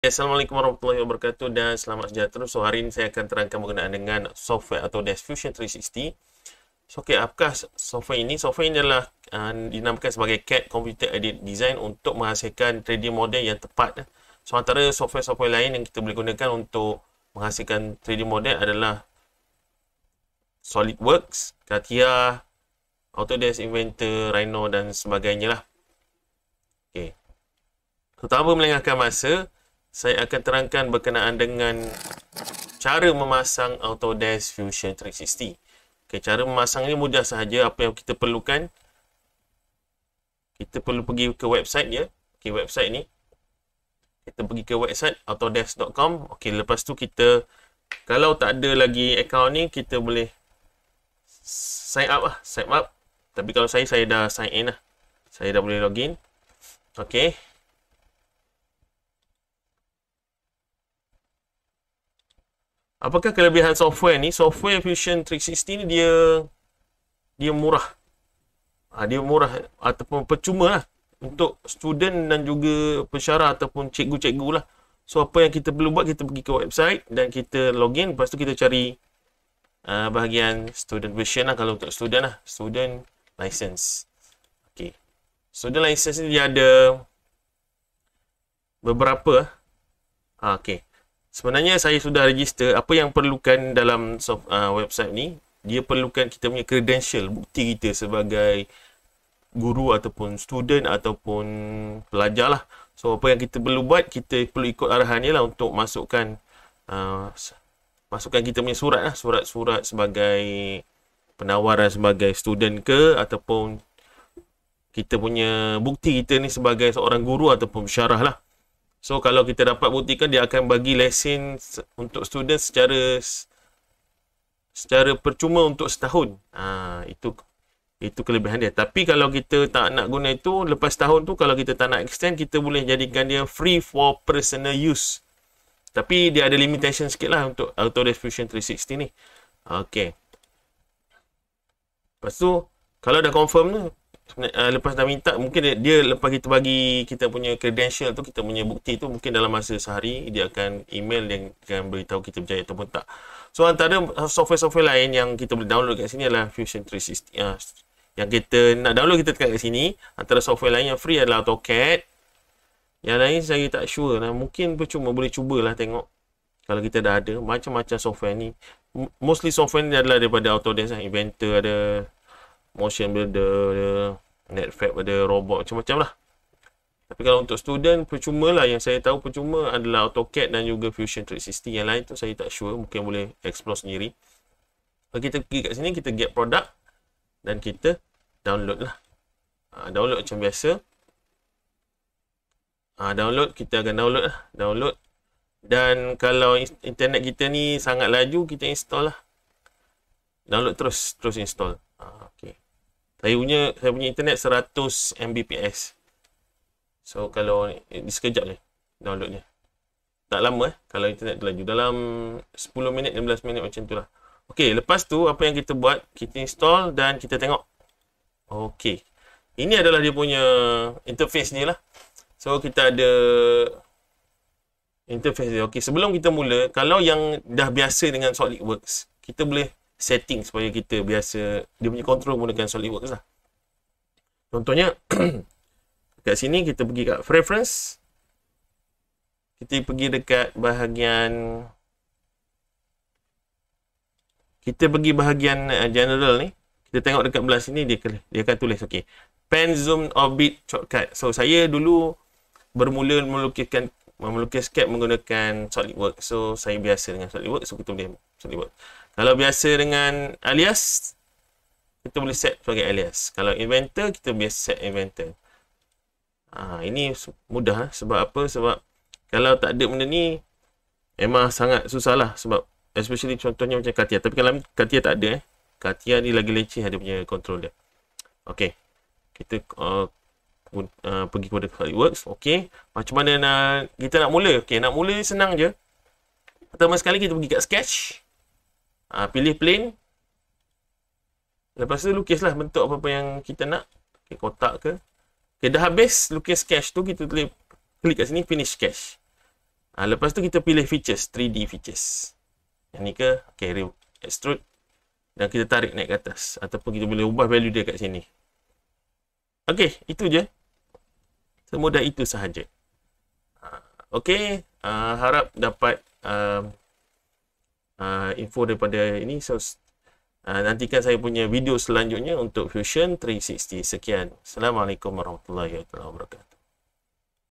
Assalamualaikum warahmatullahi wabarakatuh dan selamat sejahtera. So hari ini saya akan terangkan berkenaan dengan software atau Dash Fusion 360. So okay, apakah software ini? Software ini adalah uh, dinamakan sebagai CAD Computer Edit Design untuk menghasilkan 3D model yang tepat. So antara software-software lain yang kita boleh gunakan untuk menghasilkan 3D model adalah SolidWorks, Katia, Autodesk Inventor, Rhino dan sebagainya lah. Okay. Terutama melengahkan masa, saya akan terangkan berkenaan dengan cara memasang Autodesk Fusion 360. Okay, cara memasang ini mudah sahaja. Apa yang kita perlukan, kita perlu pergi ke website dia. Okay, website ni. Kita pergi ke website autodesk.com. Okay, lepas tu kita, kalau tak ada lagi account ni, kita boleh sign up lah. Sign up. Tapi kalau saya, saya dah sign in lah. Saya dah boleh login. Okay. Apakah kelebihan software ni? Software Fusion 360 ni dia dia murah. Ha, dia murah ataupun percuma lah untuk student dan juga pensyarah ataupun cikgu-cikgu lah. So, apa yang kita perlu buat, kita pergi ke website dan kita login. Lepas tu, kita cari uh, bahagian student version lah kalau untuk student lah. Student license. Okay. Student license ni dia ada beberapa. Ha, ah, okay sebenarnya saya sudah register apa yang perlukan dalam uh, website ni dia perlukan kita punya credential bukti kita sebagai guru ataupun student ataupun pelajar lah so apa yang kita perlu buat kita perlu ikut arahan dia lah untuk masukkan uh, masukkan kita punya surat lah surat-surat sebagai penawaran sebagai student ke ataupun kita punya bukti kita ni sebagai seorang guru ataupun syarah lah So kalau kita dapat buktikan dia akan bagi lesen untuk student secara secara percuma untuk setahun. Ha, itu itu kelebihan dia. Tapi kalau kita tak nak guna itu lepas tahun tu kalau kita tak nak extend kita boleh jadikan dia free for personal use. Tapi dia ada limitation sikit lah untuk Autodesk Fusion 360 ni. Okay. Lepas tu, kalau dah confirm tu, uh, lepas dah minta mungkin dia, dia lepas kita bagi kita punya credential tu kita punya bukti tu mungkin dalam masa sehari dia akan email yang akan beritahu kita berjaya ataupun tak so antara software-software lain yang kita boleh download kat sini adalah Fusion 360 uh, ah, yang kita nak download kita tekan kat sini antara software lain yang free adalah AutoCAD yang lain saya tak sure lah mungkin percuma boleh cubalah tengok kalau kita dah ada macam-macam software ni mostly software ni adalah daripada Autodesk lah. Inventor ada Motion Builder ada net ada robot macam-macam lah tapi kalau untuk student percuma lah yang saya tahu percuma adalah AutoCAD dan juga Fusion 360 yang lain tu saya tak sure mungkin boleh explore sendiri kalau kita pergi kat sini kita get product dan kita download lah ha, download macam biasa ha, download kita akan download lah download dan kalau internet kita ni sangat laju kita install lah download terus terus install ha, ah, okay saya punya saya punya internet 100 Mbps. So kalau ni eh, sekejap ni download dia. Tak lama eh kalau internet tu laju dalam 10 minit 15 minit macam tu lah. Okey, lepas tu apa yang kita buat? Kita install dan kita tengok. Okey. Ini adalah dia punya interface ni lah. So kita ada interface dia. Okey, sebelum kita mula, kalau yang dah biasa dengan SolidWorks, kita boleh setting supaya kita biasa dia punya control menggunakan solid works lah contohnya kat sini kita pergi kat preference kita pergi dekat bahagian kita pergi bahagian eh, general ni kita tengok dekat belah sini dia dia akan tulis okey pen zoom orbit shortcut so saya dulu bermula melukiskan melukis sketch menggunakan solid work so saya biasa dengan solid work so kita boleh solid work kalau biasa dengan alias, kita boleh set sebagai alias. Kalau inventor, kita boleh set inventor. Ha, ini mudah lah. Sebab apa? Sebab kalau tak ada benda ni, memang sangat susah lah. Sebab especially contohnya macam Katia. Tapi kalau Katia tak ada eh. Katia ni lagi leceh ada punya control dia. Okay. Kita uh, uh, pergi kepada Colorworks. Okay. Macam mana nak, kita nak mula? Okay. Nak mula senang je. Pertama sekali kita pergi kat Sketch. Ha, pilih plane. Lepas tu lukislah bentuk apa-apa yang kita nak. Okay, kotak ke. Okay, dah habis lukis sketch tu kita klik, klik kat sini finish sketch. Ha, ah, lepas tu kita pilih features, 3D features. Yang ni ke, carry okay, extrude. Dan kita tarik naik ke atas. Ataupun kita boleh ubah value dia kat sini. Okay, itu je. Semudah itu sahaja. Ah, okay, uh, harap dapat... Uh, uh, info daripada ini so uh, nantikan saya punya video selanjutnya untuk Fusion 360 sekian assalamualaikum warahmatullahi wabarakatuh